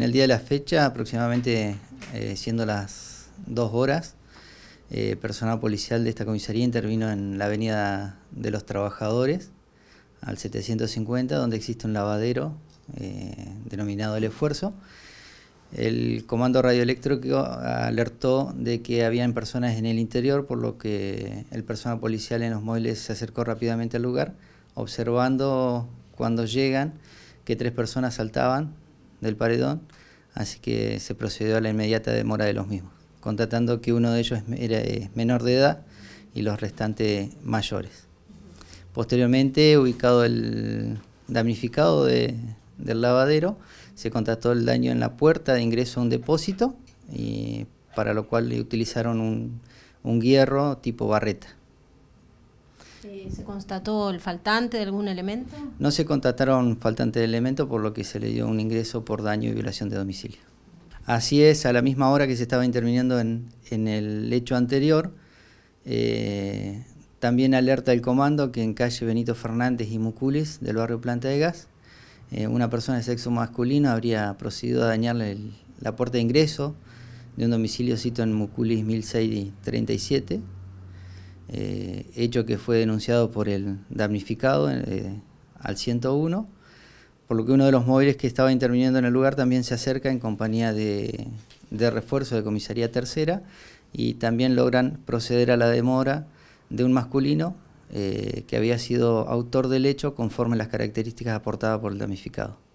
En el día de la fecha, aproximadamente eh, siendo las dos horas, eh, personal policial de esta comisaría intervino en la avenida de los trabajadores, al 750, donde existe un lavadero eh, denominado El Esfuerzo. El comando radioeléctrico alertó de que habían personas en el interior, por lo que el personal policial en los móviles se acercó rápidamente al lugar, observando cuando llegan que tres personas saltaban del paredón, así que se procedió a la inmediata demora de los mismos, contratando que uno de ellos era menor de edad y los restantes mayores. Posteriormente, ubicado el damnificado del lavadero, se contrató el daño en la puerta de ingreso a un depósito, y para lo cual utilizaron un, un hierro tipo barreta. ¿Se constató el faltante de algún elemento? No se constataron faltantes de elementos, por lo que se le dio un ingreso por daño y violación de domicilio. Así es, a la misma hora que se estaba interviniendo en, el hecho anterior, eh, también alerta el comando que en calle Benito Fernández y Muculis del barrio Planta de Gas, eh, una persona de sexo masculino habría procedido a dañar la puerta de ingreso de un domicilio cito en Muculis 1637 eh, hecho que fue denunciado por el damnificado eh, al 101, por lo que uno de los móviles que estaba interviniendo en el lugar también se acerca en compañía de, refuerzo de comisaría tercera y también logran proceder a la demora de un masculino eh, que había sido autor del hecho conforme las características aportadas por el damnificado.